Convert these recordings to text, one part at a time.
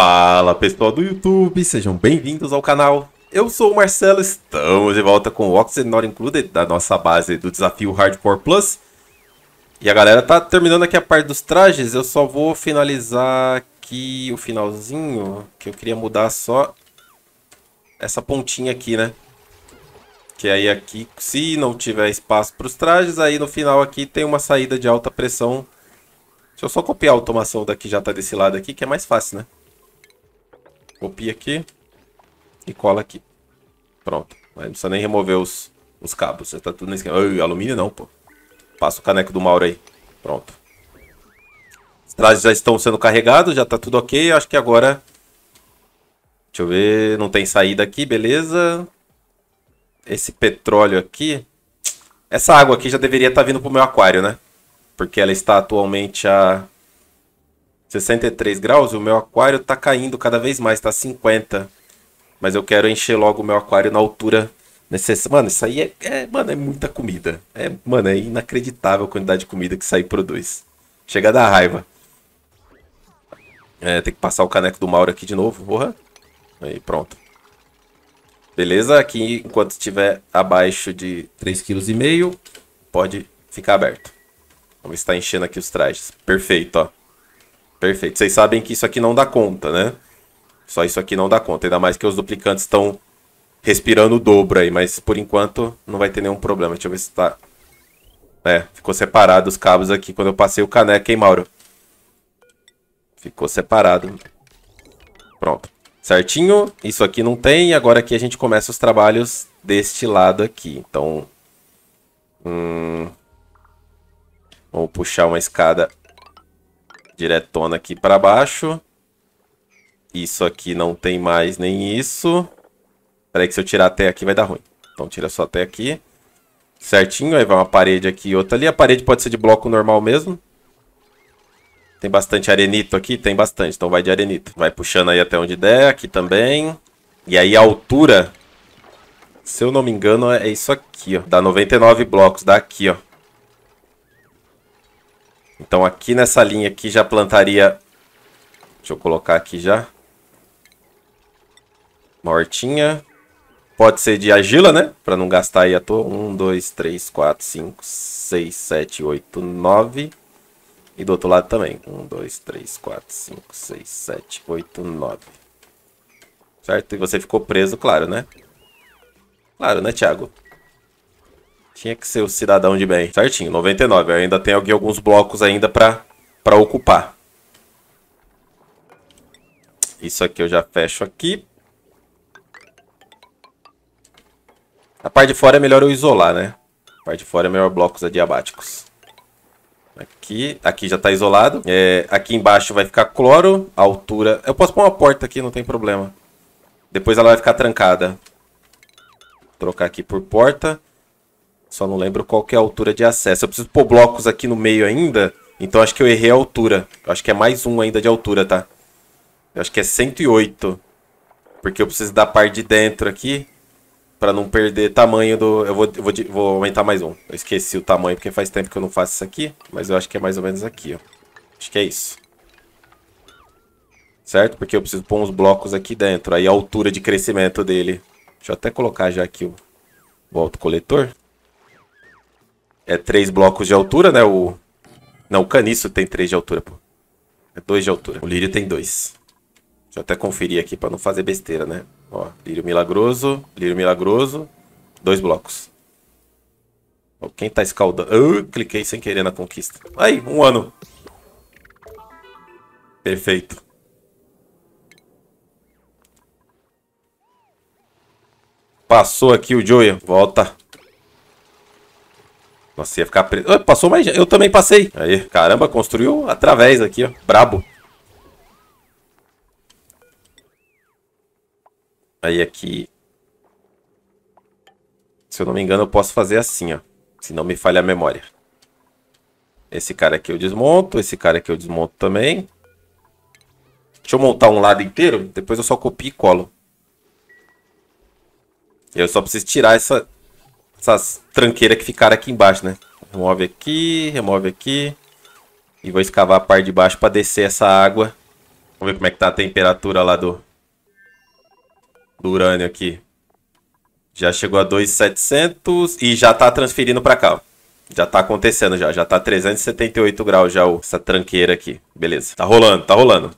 Fala pessoal do YouTube, sejam bem-vindos ao canal. Eu sou o Marcelo, estamos de volta com o Oxygen Not Included da nossa base do desafio Hardcore Plus. E a galera tá terminando aqui a parte dos trajes, eu só vou finalizar aqui o finalzinho, que eu queria mudar só essa pontinha aqui, né? Que aí aqui, se não tiver espaço para os trajes, aí no final aqui tem uma saída de alta pressão. Deixa eu só copiar a automação daqui, já tá desse lado aqui, que é mais fácil, né? Copia aqui e cola aqui. Pronto. Não precisa nem remover os, os cabos. Já tá tudo no esquema. alumínio não, pô. Passa o caneco do Mauro aí. Pronto. Os trajes já estão sendo carregados, já tá tudo ok. Acho que agora... Deixa eu ver... Não tem saída aqui, beleza. Esse petróleo aqui... Essa água aqui já deveria estar tá vindo pro meu aquário, né? Porque ela está atualmente a 63 graus, o meu aquário tá caindo cada vez mais, tá 50. Mas eu quero encher logo o meu aquário na altura necessária. Mano, isso aí é, é, mano, é muita comida. É, mano, é inacreditável a quantidade de comida que isso aí produz. Chega da raiva. É, tem que passar o caneco do Mauro aqui de novo. Porra. Aí, pronto. Beleza? Aqui, enquanto estiver abaixo de 3,5 kg, pode ficar aberto. Vamos estar enchendo aqui os trajes. Perfeito, ó. Perfeito. Vocês sabem que isso aqui não dá conta, né? Só isso aqui não dá conta. Ainda mais que os duplicantes estão respirando o dobro aí. Mas por enquanto não vai ter nenhum problema. Deixa eu ver se tá... É, ficou separado os cabos aqui quando eu passei o caneco, hein, Mauro? Ficou separado. Pronto. Certinho. Isso aqui não tem. Agora aqui a gente começa os trabalhos deste lado aqui. Então... Hum... Vamos puxar uma escada diretona aqui para baixo. Isso aqui não tem mais nem isso. Espera aí que se eu tirar até aqui vai dar ruim. Então tira só até aqui. Certinho, aí vai uma parede aqui e outra ali. A parede pode ser de bloco normal mesmo. Tem bastante arenito aqui? Tem bastante, então vai de arenito. Vai puxando aí até onde der, aqui também. E aí a altura, se eu não me engano, é isso aqui, ó. Dá 99 blocos, dá aqui, ó. Então aqui nessa linha aqui já plantaria... Deixa eu colocar aqui já. Uma hortinha. Pode ser de argila, né? Para não gastar aí à toa. 1, 2, 3, 4, 5, 6, 7, 8, 9. E do outro lado também. 1, 2, 3, 4, 5, 6, 7, 8, 9. Certo? E você ficou preso, claro, né? Claro, né, Thiago? Tinha que ser o cidadão de bem. Certinho, 99. Eu ainda tem alguns blocos ainda pra, pra ocupar. Isso aqui eu já fecho aqui. A parte de fora é melhor eu isolar, né? A parte de fora é melhor blocos adiabáticos. Aqui, aqui já está isolado. É, aqui embaixo vai ficar cloro, a altura... Eu posso pôr uma porta aqui, não tem problema. Depois ela vai ficar trancada. Vou trocar aqui por porta. Só não lembro qual que é a altura de acesso. Eu preciso pôr blocos aqui no meio ainda. Então acho que eu errei a altura. Eu acho que é mais um ainda de altura, tá? Eu acho que é 108. Porque eu preciso da parte de dentro aqui. Pra não perder tamanho do... Eu vou, eu vou, vou aumentar mais um. Eu esqueci o tamanho porque faz tempo que eu não faço isso aqui. Mas eu acho que é mais ou menos aqui, ó. Acho que é isso. Certo? Porque eu preciso pôr uns blocos aqui dentro. Aí a altura de crescimento dele. Deixa eu até colocar já aqui o, o autocoletor. coletor é três blocos de altura, né? O... Não, o caniço tem três de altura, pô. É dois de altura. O lírio tem dois. Deixa eu até conferir aqui para não fazer besteira, né? Ó, lírio milagroso, lírio milagroso, dois blocos. Ó, quem tá escaldando? Eu cliquei sem querer na conquista. Aí, um ano. Perfeito. Passou aqui o Joia. Volta. Nossa, ia ficar preso. passou mais. Eu também passei. Aí, caramba, construiu através aqui, ó. Brabo. Aí aqui. Se eu não me engano, eu posso fazer assim, ó. Se não me falha a memória. Esse cara aqui eu desmonto. Esse cara aqui eu desmonto também. Deixa eu montar um lado inteiro. Depois eu só copio e colo. Eu só preciso tirar essa, essas tranqueiras que ficaram aqui embaixo, né? Remove aqui, remove aqui. E vou escavar a parte de baixo para descer essa água. Vamos ver como é que tá a temperatura lá do, do urânio aqui. Já chegou a 2,700 e já tá transferindo para cá, Já tá acontecendo já, já tá 378 graus já essa tranqueira aqui. Beleza, tá rolando, tá rolando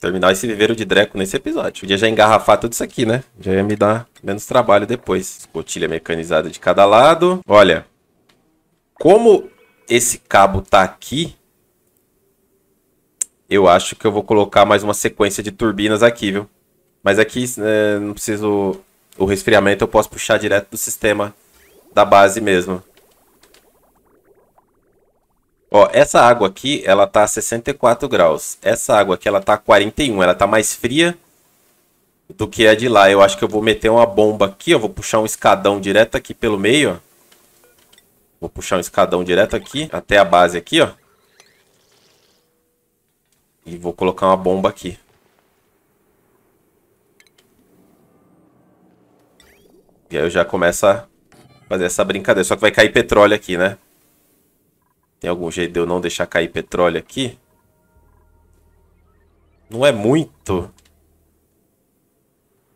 terminar esse viveiro de dreco nesse episódio. Podia já engarrafar tudo isso aqui, né? Já ia me dar menos trabalho depois. Escotilha mecanizada de cada lado. Olha, como esse cabo tá aqui, eu acho que eu vou colocar mais uma sequência de turbinas aqui, viu? Mas aqui é, não preciso... O resfriamento eu posso puxar direto do sistema da base mesmo. Ó, essa água aqui, ela tá a 64 graus. Essa água aqui, ela tá a 41. Ela tá mais fria do que a de lá. Eu acho que eu vou meter uma bomba aqui, ó. Vou puxar um escadão direto aqui pelo meio, ó. Vou puxar um escadão direto aqui, até a base aqui, ó. E vou colocar uma bomba aqui. E aí eu já começo a fazer essa brincadeira. Só que vai cair petróleo aqui, né? Tem algum jeito de eu não deixar cair petróleo aqui? Não é muito.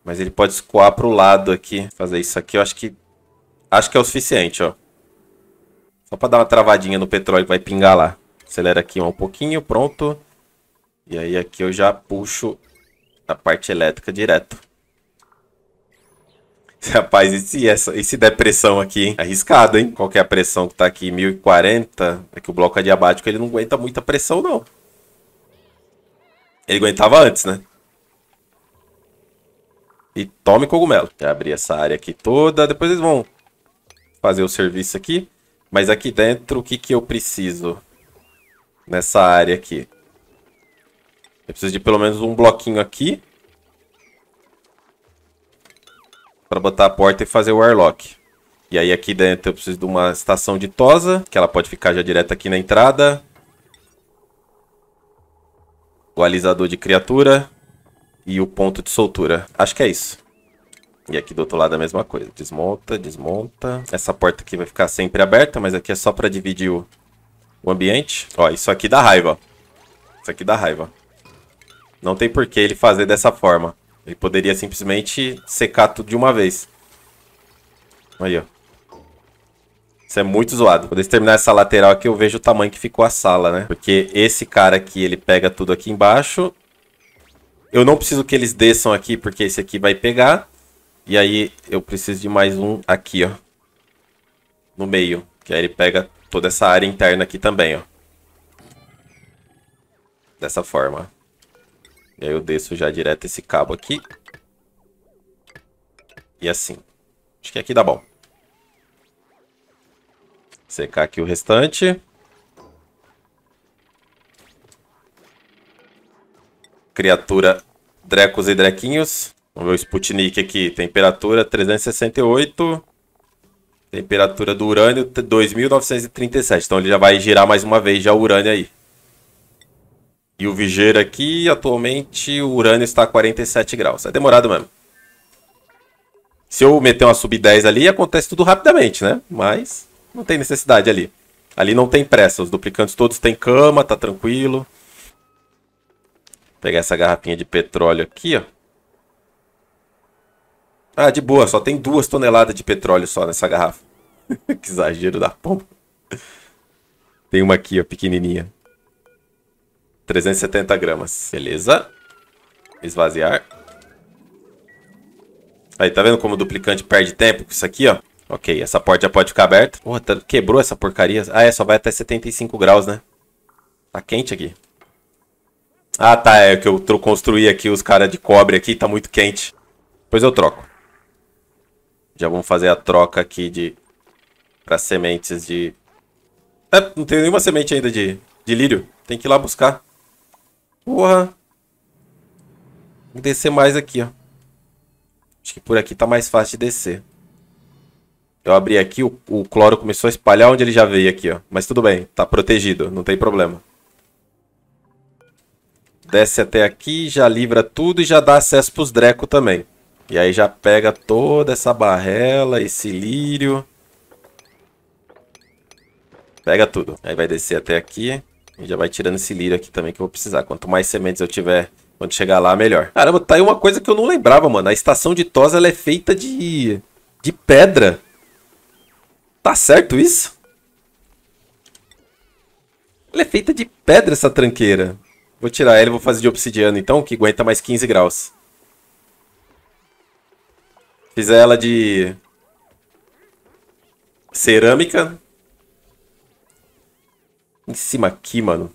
Mas ele pode escoar para o lado aqui. Fazer isso aqui, eu acho que... Acho que é o suficiente, ó. Só para dar uma travadinha no petróleo que vai pingar lá. Acelera aqui um pouquinho, pronto. E aí aqui eu já puxo a parte elétrica direto. Rapaz, e se, essa, e se depressão aqui, hein? Arriscado, hein? Qual que é a pressão que tá aqui? 1040. É que o bloco adiabático ele não aguenta muita pressão, não. Ele aguentava antes, né? E tome cogumelo. Já abrir essa área aqui toda. Depois eles vão fazer o serviço aqui. Mas aqui dentro, o que, que eu preciso? Nessa área aqui. Eu preciso de pelo menos um bloquinho aqui. para botar a porta e fazer o airlock. E aí aqui dentro eu preciso de uma estação de tosa, que ela pode ficar já direto aqui na entrada. O alisador de criatura e o ponto de soltura. Acho que é isso. E aqui do outro lado é a mesma coisa. Desmonta, desmonta. Essa porta aqui vai ficar sempre aberta, mas aqui é só para dividir o, o ambiente. Ó, isso aqui dá raiva. Isso aqui dá raiva. Não tem por que ele fazer dessa forma. Ele poderia simplesmente secar tudo de uma vez. Aí, ó. Isso é muito zoado. Quando eles terminar essa lateral aqui, eu vejo o tamanho que ficou a sala, né? Porque esse cara aqui, ele pega tudo aqui embaixo. Eu não preciso que eles desçam aqui, porque esse aqui vai pegar. E aí, eu preciso de mais um aqui, ó. No meio. Que aí ele pega toda essa área interna aqui também, ó. Dessa forma, e aí eu desço já direto esse cabo aqui. E assim. Acho que aqui dá bom. Secar aqui o restante. Criatura Drecos e Drequinhos. Vamos ver o Sputnik aqui. Temperatura 368. Temperatura do urânio 2.937. Então ele já vai girar mais uma vez já o urânio aí. E o Vigeira aqui, atualmente, o Urano está a 47 graus. É demorado mesmo. Se eu meter uma sub-10 ali, acontece tudo rapidamente, né? Mas não tem necessidade ali. Ali não tem pressa. Os duplicantes todos têm cama, tá tranquilo. Vou pegar essa garrafinha de petróleo aqui, ó. Ah, de boa. Só tem duas toneladas de petróleo só nessa garrafa. que exagero da pomba. Tem uma aqui, ó, pequenininha. 370 gramas. Beleza. Esvaziar. Aí, tá vendo como o duplicante perde tempo com isso aqui, ó? Ok, essa porta já pode ficar aberta. Porra, tá, quebrou essa porcaria. Ah, é, só vai até 75 graus, né? Tá quente aqui. Ah, tá, é que eu construí aqui os caras de cobre aqui, tá muito quente. Depois eu troco. Já vamos fazer a troca aqui de... Pra sementes de... É, não tem nenhuma semente ainda de, de lírio. Tem que ir lá buscar. Porra. Vamos descer mais aqui, ó. Acho que por aqui tá mais fácil de descer. Eu abri aqui, o, o cloro começou a espalhar onde ele já veio aqui, ó. Mas tudo bem, tá protegido, não tem problema. Desce até aqui, já livra tudo e já dá acesso pros Dreco também. E aí já pega toda essa barrela, esse lírio. Pega tudo. Aí vai descer até aqui. E já vai tirando esse lírio aqui também que eu vou precisar. Quanto mais sementes eu tiver quando chegar lá, melhor. Caramba, tá aí uma coisa que eu não lembrava, mano. A estação de tos ela é feita de, de pedra. Tá certo isso? Ela é feita de pedra, essa tranqueira. Vou tirar ela e vou fazer de obsidiana, então, que aguenta mais 15 graus. Fizer ela de... Cerâmica em cima aqui, mano.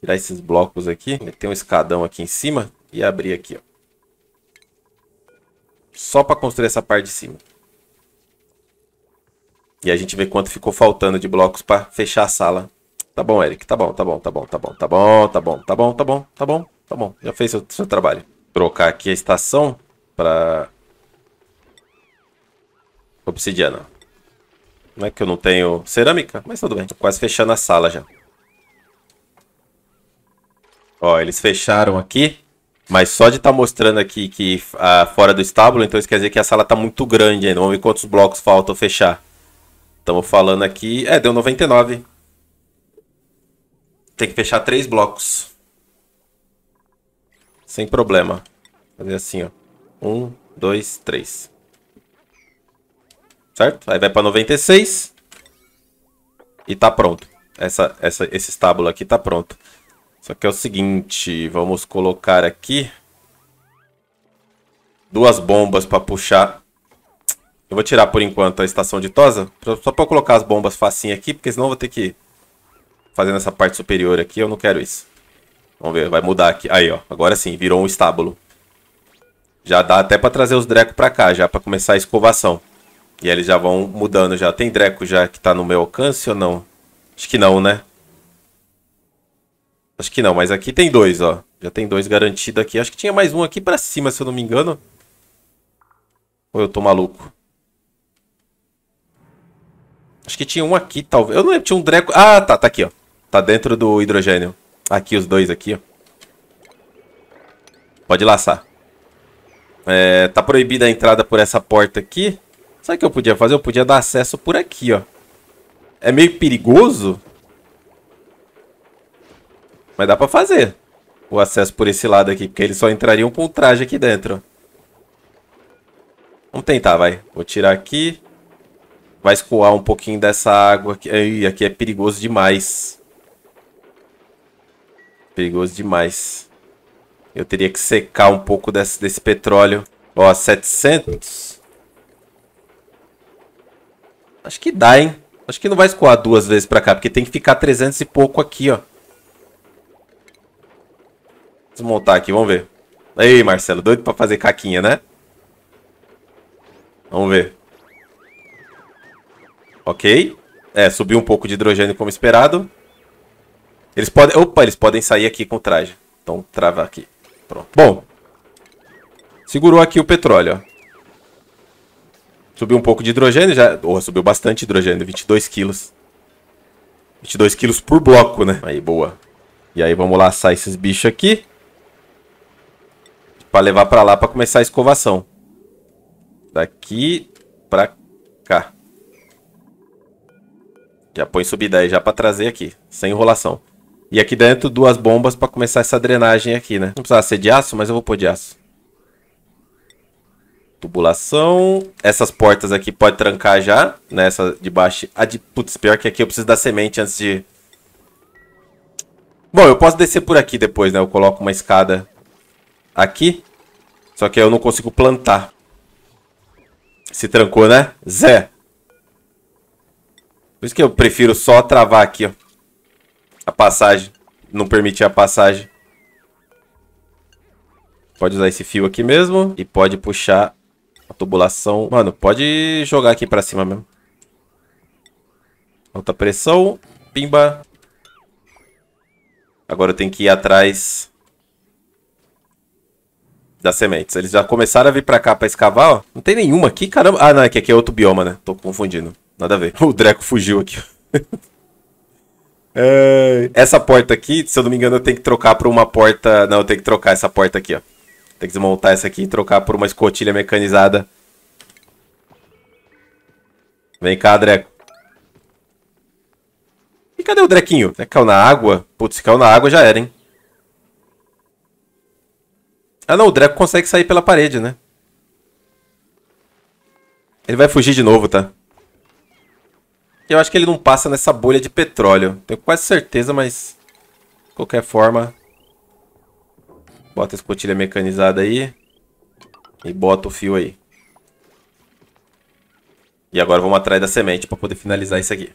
Tirar esses blocos aqui. Meter um escadão aqui em cima e abrir aqui, ó. Só para construir essa parte de cima. E a gente vê quanto ficou faltando de blocos para fechar a sala. Tá bom, Eric. Tá bom, tá bom, tá bom, tá bom, tá bom, tá bom, tá bom, tá bom, tá bom, tá bom. Já fez seu, seu trabalho. Trocar aqui a estação para obsidiana. Não é que eu não tenho cerâmica, mas tudo bem. Tô quase fechando a sala já. Ó, eles fecharam aqui. Mas só de estar tá mostrando aqui que ah, fora do estábulo, então isso quer dizer que a sala está muito grande ainda. Vamos ver quantos blocos faltam fechar. Estamos falando aqui... É, deu 99. Tem que fechar três blocos. Sem problema. Fazer assim, ó. Um, dois, três certo? Aí vai para 96 e tá pronto. Essa, essa, esse estábulo aqui tá pronto. Só que é o seguinte, vamos colocar aqui duas bombas para puxar. Eu vou tirar por enquanto a estação de tosa, só para colocar as bombas facinho aqui, porque senão eu vou ter que fazendo essa parte superior aqui, eu não quero isso. Vamos ver, vai mudar aqui. Aí, ó, agora sim, virou um estábulo. Já dá até para trazer os Dreco para cá, já para começar a escovação. E eles já vão mudando já. Tem Dreco já que tá no meu alcance ou não? Acho que não, né? Acho que não, mas aqui tem dois, ó. Já tem dois garantido aqui. Acho que tinha mais um aqui pra cima, se eu não me engano. Ou eu tô maluco? Acho que tinha um aqui, talvez. Eu não lembro, tinha um Dreco... Ah, tá, tá aqui, ó. Tá dentro do hidrogênio. Aqui, os dois aqui, ó. Pode laçar. É, tá proibida a entrada por essa porta aqui. Sabe o que eu podia fazer? Eu podia dar acesso por aqui, ó. É meio perigoso. Mas dá pra fazer. O acesso por esse lado aqui. Porque eles só entrariam com o traje aqui dentro. Vamos tentar, vai. Vou tirar aqui. Vai escoar um pouquinho dessa água aqui. Ai, aqui é perigoso demais. Perigoso demais. Eu teria que secar um pouco desse, desse petróleo. Ó, 700. Acho que dá, hein? Acho que não vai escoar duas vezes pra cá, porque tem que ficar 300 e pouco aqui, ó. Desmontar aqui, vamos ver. Ei, Marcelo, doido pra fazer caquinha, né? Vamos ver. Ok. É, subiu um pouco de hidrogênio como esperado. Eles podem... Opa, eles podem sair aqui com o traje. Então, trava aqui. Pronto. Bom. Segurou aqui o petróleo, ó. Subiu um pouco de hidrogênio, já. Oh, subiu bastante hidrogênio, 22 quilos. 22 quilos por bloco, né? Aí, boa. E aí, vamos lá assar esses bichos aqui. Pra levar pra lá pra começar a escovação. Daqui pra cá. Já põe subida aí já pra trazer aqui, sem enrolação. E aqui dentro, duas bombas pra começar essa drenagem aqui, né? Não precisava ser de aço, mas eu vou pôr de aço. Tubulação. Essas portas aqui pode trancar já. Nessa né? de baixo. A de... Putz, pior que aqui eu preciso da semente antes de... Bom, eu posso descer por aqui depois, né? Eu coloco uma escada aqui. Só que eu não consigo plantar. Se trancou, né? Zé. Por isso que eu prefiro só travar aqui, ó. A passagem. Não permitir a passagem. Pode usar esse fio aqui mesmo. E pode puxar tubulação. Mano, pode jogar aqui pra cima mesmo. Alta pressão. Pimba. Agora eu tenho que ir atrás das sementes. Eles já começaram a vir pra cá pra escavar, ó. Não tem nenhuma aqui, caramba. Ah, não, é que aqui é outro bioma, né? Tô confundindo. Nada a ver. O Dreco fugiu aqui. é... Essa porta aqui, se eu não me engano, eu tenho que trocar pra uma porta... Não, eu tenho que trocar essa porta aqui, ó. Tem que desmontar essa aqui e trocar por uma escotilha mecanizada. Vem cá, Dreco. E cadê o Drequinho? É, caiu na água? Putz, se caiu na água já era, hein? Ah não, o Dreco consegue sair pela parede, né? Ele vai fugir de novo, tá? Eu acho que ele não passa nessa bolha de petróleo. Tenho quase certeza, mas... De qualquer forma... Bota a escotilha mecanizada aí. E bota o fio aí. E agora vamos atrás da semente para poder finalizar isso aqui.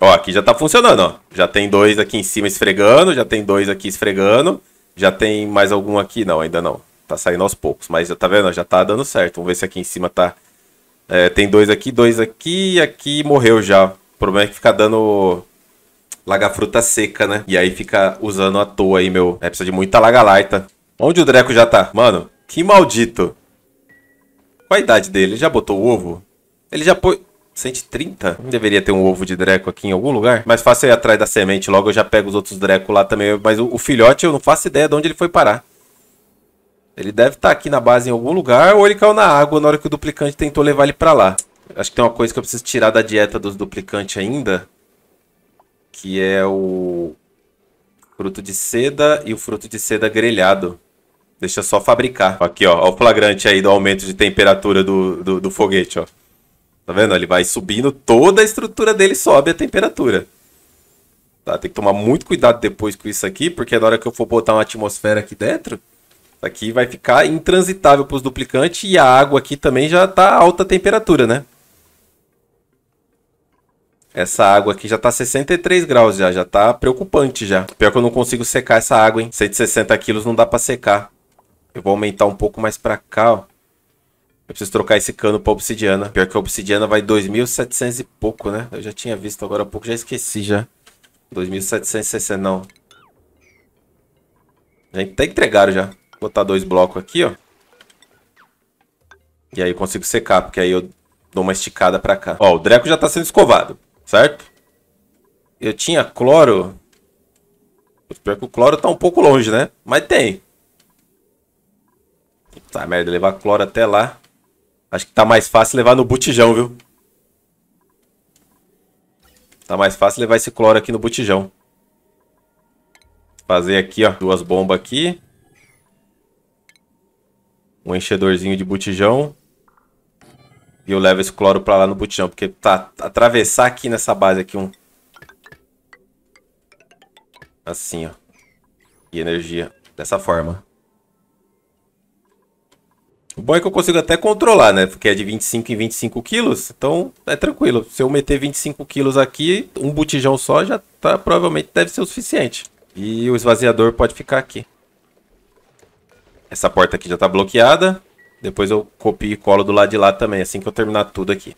Ó, aqui já tá funcionando, ó. Já tem dois aqui em cima esfregando, já tem dois aqui esfregando. Já tem mais algum aqui? Não, ainda não. Tá saindo aos poucos, mas já tá vendo? Já tá dando certo. Vamos ver se aqui em cima tá... É, tem dois aqui, dois aqui e aqui morreu já. O problema é que fica dando lagar fruta seca, né? E aí fica usando à toa aí, meu. É, precisa de muita lagalaita. Onde o Dreco já tá? Mano, que maldito. Qual a idade dele? Ele já botou o ovo? Ele já pôs... 130? Não deveria ter um ovo de Dreco aqui em algum lugar? Mais fácil eu ir atrás da semente logo, eu já pego os outros Dreco lá também. Mas o, o filhote, eu não faço ideia de onde ele foi parar. Ele deve estar tá aqui na base em algum lugar, ou ele caiu na água na hora que o duplicante tentou levar ele pra lá. Acho que tem uma coisa que eu preciso tirar da dieta dos duplicantes ainda que é o fruto de seda e o fruto de seda grelhado. Deixa só fabricar. Aqui, ó, ó o flagrante aí do aumento de temperatura do, do, do foguete, ó. Tá vendo? Ele vai subindo, toda a estrutura dele sobe a temperatura. Tá, tem que tomar muito cuidado depois com isso aqui, porque na hora que eu for botar uma atmosfera aqui dentro, aqui vai ficar intransitável para os duplicantes e a água aqui também já tá alta temperatura, né? Essa água aqui já tá 63 graus já, já tá preocupante já. Pior que eu não consigo secar essa água, hein? 160 quilos não dá pra secar. Eu vou aumentar um pouco mais pra cá, ó. Eu preciso trocar esse cano pra obsidiana. Pior que a obsidiana vai 2.700 e pouco, né? Eu já tinha visto agora há pouco, já esqueci já. 2.760, não. Já até entregaram já. Vou botar dois blocos aqui, ó. E aí eu consigo secar, porque aí eu dou uma esticada pra cá. Ó, o Dreco já tá sendo escovado certo? Eu tinha cloro. Pior que o cloro tá um pouco longe, né? Mas tem. Tá merda, levar cloro até lá. Acho que tá mais fácil levar no botijão, viu? Tá mais fácil levar esse cloro aqui no botijão. Fazer aqui, ó. Duas bombas aqui. Um enchedorzinho de botijão. E eu levo esse cloro pra lá no botijão, porque tá atravessar aqui nessa base aqui um... Assim, ó. E energia dessa forma. O bom é que eu consigo até controlar, né? Porque é de 25 em 25 quilos, então é tranquilo. Se eu meter 25 quilos aqui, um botijão só já tá, provavelmente deve ser o suficiente. E o esvaziador pode ficar aqui. Essa porta aqui já tá bloqueada. Depois eu copio e colo do lado de lá também, assim que eu terminar tudo aqui.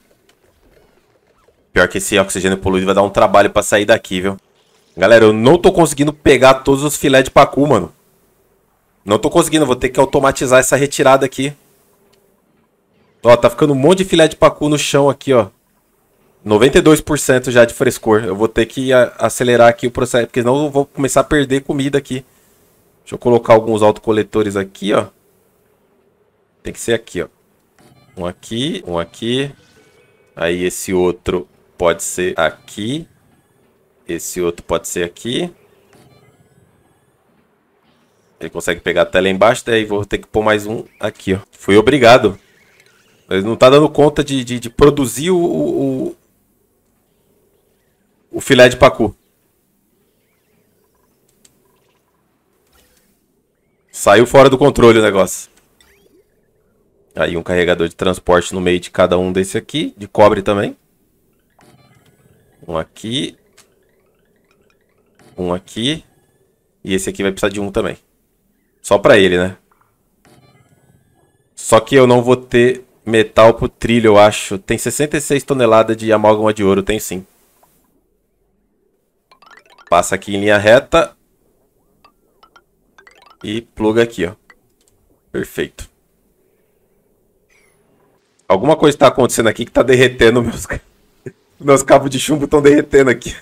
Pior que esse oxigênio poluído vai dar um trabalho pra sair daqui, viu? Galera, eu não tô conseguindo pegar todos os filés de pacu, mano. Não tô conseguindo, vou ter que automatizar essa retirada aqui. Ó, tá ficando um monte de filé de pacu no chão aqui, ó. 92% já de frescor. Eu vou ter que acelerar aqui o processo, porque senão eu vou começar a perder comida aqui. Deixa eu colocar alguns autocoletores aqui, ó. Tem que ser aqui, ó. Um aqui, um aqui. Aí esse outro pode ser aqui. Esse outro pode ser aqui. Ele consegue pegar a tela embaixo, daí vou ter que pôr mais um aqui, ó. Fui obrigado. Ele não tá dando conta de, de, de produzir o, o, o filé de pacu. Saiu fora do controle o negócio. Aí um carregador de transporte no meio de cada um desse aqui, de cobre também. Um aqui. Um aqui. E esse aqui vai precisar de um também. Só pra ele, né? Só que eu não vou ter metal pro trilho, eu acho. Tem 66 toneladas de amálgama de ouro, tem sim. Passa aqui em linha reta. E pluga aqui, ó. Perfeito. Alguma coisa está acontecendo aqui que está derretendo meus... meus cabos de chumbo estão derretendo aqui.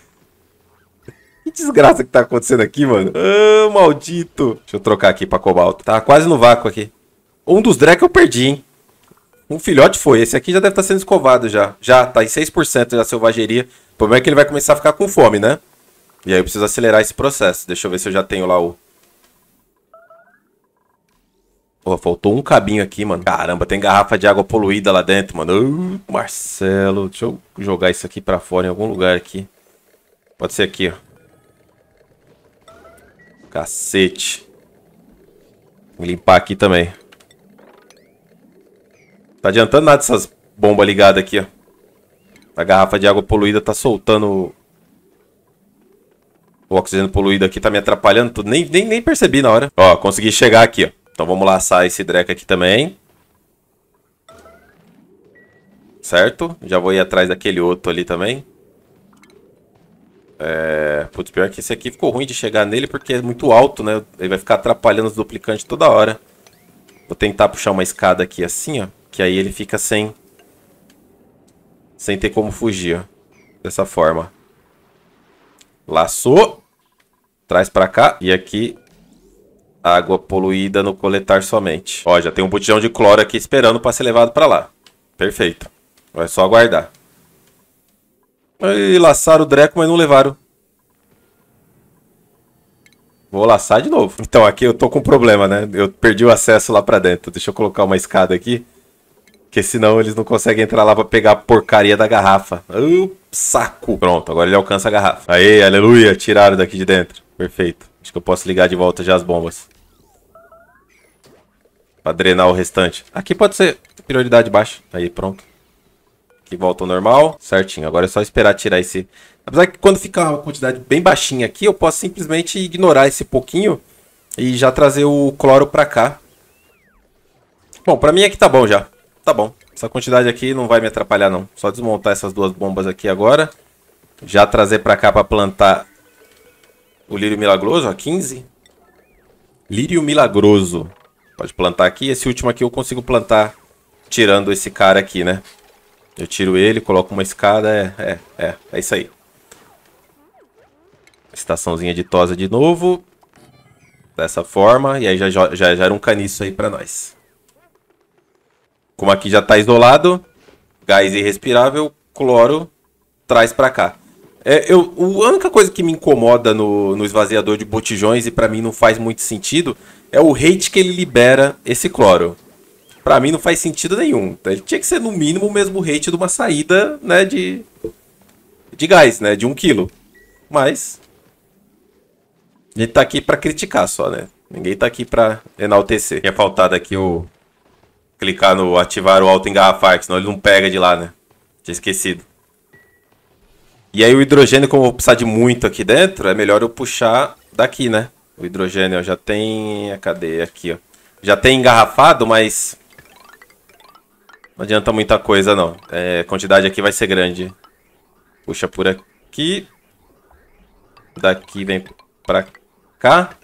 Que desgraça que tá acontecendo aqui, mano. Ah, maldito. Deixa eu trocar aqui pra cobalto. Tá quase no vácuo aqui. Um dos Drek eu perdi, hein? Um filhote foi. Esse aqui já deve estar tá sendo escovado já. Já, tá em 6% da selvageria. O problema é que ele vai começar a ficar com fome, né? E aí eu preciso acelerar esse processo. Deixa eu ver se eu já tenho lá o faltou um cabinho aqui, mano. Caramba, tem garrafa de água poluída lá dentro, mano. Uh, Marcelo, deixa eu jogar isso aqui pra fora em algum lugar aqui. Pode ser aqui, ó. Cacete. Vou limpar aqui também. Tá adiantando nada essas bombas ligadas aqui, ó. A garrafa de água poluída tá soltando... O oxigênio poluído aqui tá me atrapalhando tudo. Nem, nem, nem percebi na hora. Ó, consegui chegar aqui, ó. Então vamos laçar esse Drek aqui também. Certo? Já vou ir atrás daquele outro ali também. É... Putz, pior que esse aqui ficou ruim de chegar nele porque é muito alto, né? Ele vai ficar atrapalhando os duplicantes toda hora. Vou tentar puxar uma escada aqui assim, ó. Que aí ele fica sem... Sem ter como fugir, ó. Dessa forma. Laçou. Traz pra cá. E aqui Água poluída no coletar somente. Ó, já tem um botijão de cloro aqui esperando para ser levado para lá. Perfeito. É só aguardar. E laçaram o Dreco, mas não levaram. Vou laçar de novo. Então, aqui eu tô com um problema, né? Eu perdi o acesso lá pra dentro. Deixa eu colocar uma escada aqui. Porque senão eles não conseguem entrar lá pra pegar a porcaria da garrafa. Uh, saco! Pronto, agora ele alcança a garrafa. Aí, aleluia, tiraram daqui de dentro. Perfeito. Acho que eu posso ligar de volta já as bombas. Pra drenar o restante. Aqui pode ser prioridade baixa. Aí, pronto. Aqui volta ao normal. Certinho. Agora é só esperar tirar esse... Apesar que quando ficar uma quantidade bem baixinha aqui, eu posso simplesmente ignorar esse pouquinho e já trazer o cloro pra cá. Bom, pra mim aqui tá bom já. Tá bom. Essa quantidade aqui não vai me atrapalhar não. Só desmontar essas duas bombas aqui agora. Já trazer pra cá pra plantar o lírio milagroso, ó, 15. Lírio milagroso. Pode plantar aqui. Esse último aqui eu consigo plantar tirando esse cara aqui, né? Eu tiro ele, coloco uma escada. É, é, é. É isso aí. Estaçãozinha de tosa de novo. Dessa forma. E aí já, já, já era um caniço aí pra nós. Como aqui já tá isolado, gás irrespirável, cloro, traz pra cá. É, eu, a única coisa que me incomoda no, no esvaziador de botijões, e para mim não faz muito sentido, é o rate que ele libera esse cloro. Para mim não faz sentido nenhum. Então, ele tinha que ser no mínimo o mesmo rate de uma saída, né, de de gás, né, de 1 um kg. Mas ele tá aqui para criticar só, né? Ninguém tá aqui para enaltecer. Tinha faltado aqui o clicar no ativar o alto engarrafar, senão ele não pega de lá, né? Tinha esquecido. E aí o hidrogênio, como eu vou precisar de muito aqui dentro, é melhor eu puxar daqui, né? O hidrogênio já tem... Eh, cadê? Aqui, ó. Já tem engarrafado, mas... Não adianta muita coisa, não. É, a quantidade aqui vai ser grande. Puxa por aqui. Daqui vem pra cá.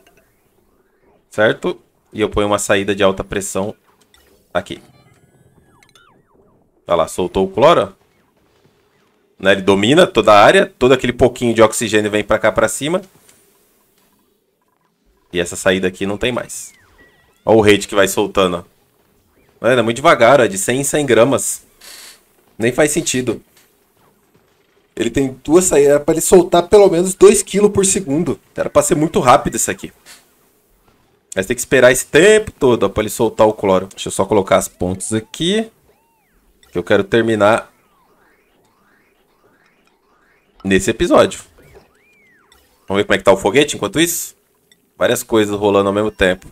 Certo? E eu ponho uma saída de alta pressão aqui. Olha tá lá, soltou o cloro. Né, ele domina toda a área. Todo aquele pouquinho de oxigênio vem pra cá pra cima. E essa saída aqui não tem mais. Olha o hate que vai soltando. Mano, é muito devagar, ó, de 100 em 100 gramas. Nem faz sentido. Ele tem duas saídas, era pra ele soltar pelo menos 2 kg por segundo. Era pra ser muito rápido isso aqui. Mas tem que esperar esse tempo todo ó, pra ele soltar o cloro. Deixa eu só colocar as pontas aqui. Que eu quero terminar... Nesse episódio. Vamos ver como é que tá o foguete enquanto isso? Várias coisas rolando ao mesmo tempo.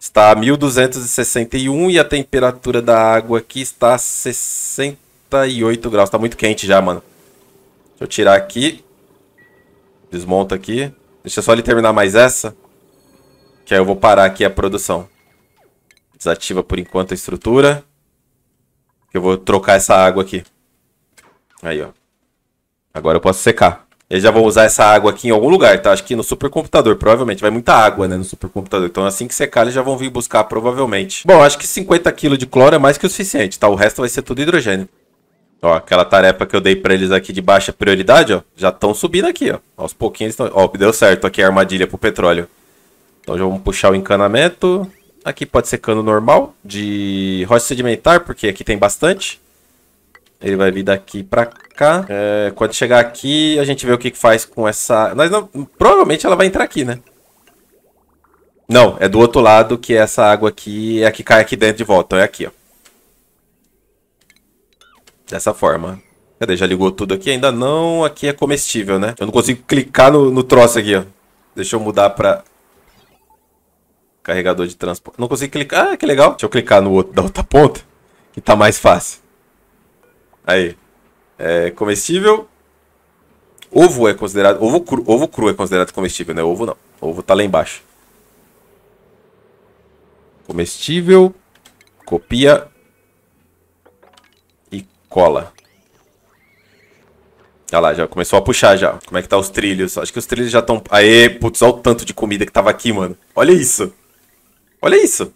Está a 1261 e a temperatura da água aqui está a 68 graus. Está muito quente já, mano. Deixa eu tirar aqui. Desmonta aqui. Deixa só ele terminar mais essa. Que aí eu vou parar aqui a produção. Desativa por enquanto a estrutura. Eu vou trocar essa água aqui. Aí, ó. Agora eu posso secar. Eles já vão usar essa água aqui em algum lugar, tá? Acho que no supercomputador, provavelmente. Vai muita água, né, no supercomputador. Então, assim que secar, eles já vão vir buscar, provavelmente. Bom, acho que 50 kg de cloro é mais que o suficiente, tá? O resto vai ser tudo hidrogênio. Ó, aquela tarefa que eu dei pra eles aqui de baixa prioridade, ó. Já estão subindo aqui, ó. Aos pouquinhos estão... Ó, deu certo aqui a armadilha pro petróleo. Então, já vamos puxar o encanamento. Aqui pode ser cano normal de rocha sedimentar, porque aqui tem bastante. Ele vai vir daqui pra cá. É, quando chegar aqui, a gente vê o que faz com essa... Nós não... Provavelmente ela vai entrar aqui, né? Não, é do outro lado que essa água aqui é a que cai aqui dentro de volta. Então é aqui, ó. Dessa forma. Cadê? Já ligou tudo aqui? Ainda não. Aqui é comestível, né? Eu não consigo clicar no, no troço aqui, ó. Deixa eu mudar pra... Carregador de transporte. Não consigo clicar. Ah, que legal. Deixa eu clicar no outro da outra ponta, que tá mais fácil. Aí. É comestível. Ovo é considerado. Ovo cru, ovo cru é considerado comestível, né? Ovo não. Ovo tá lá embaixo. Comestível. Copia. E cola. Olha lá, já começou a puxar já. Como é que tá os trilhos? Acho que os trilhos já estão. Aê, putz, olha o tanto de comida que tava aqui, mano. Olha isso. Olha isso.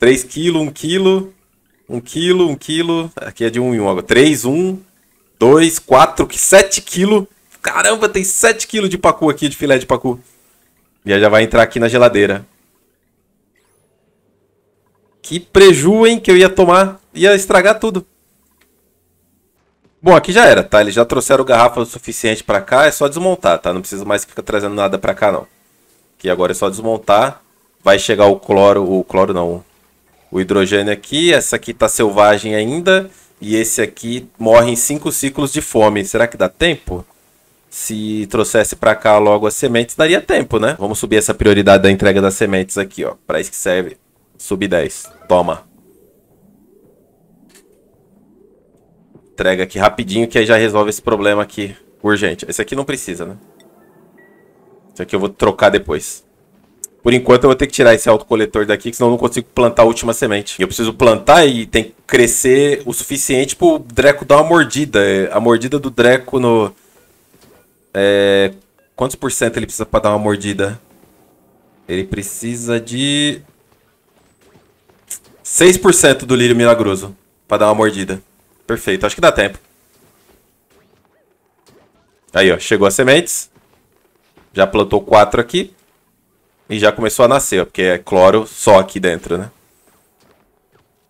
3 kg, 1 kg. 1 quilo, 1 quilo. Aqui é de 1 em 1 agora. 3, 1, 2, 4, 7 quilos. Caramba, tem 7 quilos de pacu aqui, de filé de pacu. E aí já vai entrar aqui na geladeira. Que preju, hein, que eu ia tomar. Ia estragar tudo. Bom, aqui já era, tá? Eles já trouxeram garrafa o suficiente pra cá, é só desmontar, tá? Não precisa mais ficar trazendo nada pra cá, não. Que agora é só desmontar. Vai chegar o cloro, o cloro não, o hidrogênio aqui, essa aqui está selvagem ainda, e esse aqui morre em cinco ciclos de fome. Será que dá tempo? Se trouxesse para cá logo as sementes, daria tempo, né? Vamos subir essa prioridade da entrega das sementes aqui, ó. Para isso que serve. Sub 10. Toma. Entrega aqui rapidinho que aí já resolve esse problema aqui. Urgente. Esse aqui não precisa, né? Esse aqui eu vou trocar depois. Por enquanto eu vou ter que tirar esse autocoletor daqui, senão eu não consigo plantar a última semente. E eu preciso plantar e tem que crescer o suficiente pro Dreco dar uma mordida. É, a mordida do Dreco no... É... Quantos por cento ele precisa pra dar uma mordida? Ele precisa de... 6% do lírio milagroso pra dar uma mordida. Perfeito, acho que dá tempo. Aí, ó, chegou as sementes. Já plantou 4 aqui. E já começou a nascer, porque é cloro só aqui dentro, né?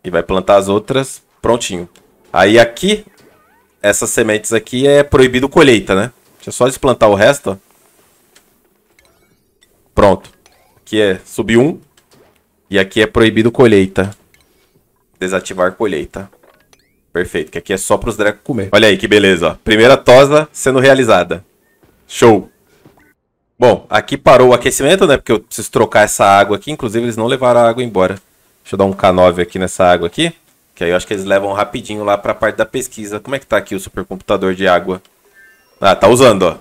E vai plantar as outras, prontinho. Aí aqui, essas sementes aqui é proibido colheita, né? Deixa eu só desplantar o resto, ó. Pronto. Aqui é sub um. E aqui é proibido colheita. Desativar colheita. Perfeito, que aqui é só para os dragos comer. Olha aí que beleza, ó. Primeira tosa sendo realizada. Show! Bom, aqui parou o aquecimento, né? Porque eu preciso trocar essa água aqui. Inclusive, eles não levaram a água embora. Deixa eu dar um K9 aqui nessa água aqui. Que aí eu acho que eles levam rapidinho lá pra parte da pesquisa. Como é que tá aqui o supercomputador de água? Ah, tá usando, ó.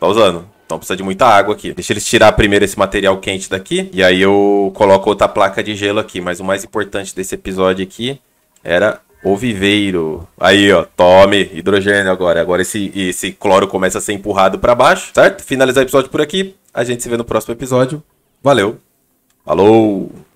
Tá usando. Então precisa de muita água aqui. Deixa eles tirar primeiro esse material quente daqui. E aí eu coloco outra placa de gelo aqui. Mas o mais importante desse episódio aqui era o viveiro. Aí, ó, tome, hidrogênio agora. Agora esse, esse cloro começa a ser empurrado para baixo, certo? Finalizar o episódio por aqui. A gente se vê no próximo episódio. Valeu. Falou!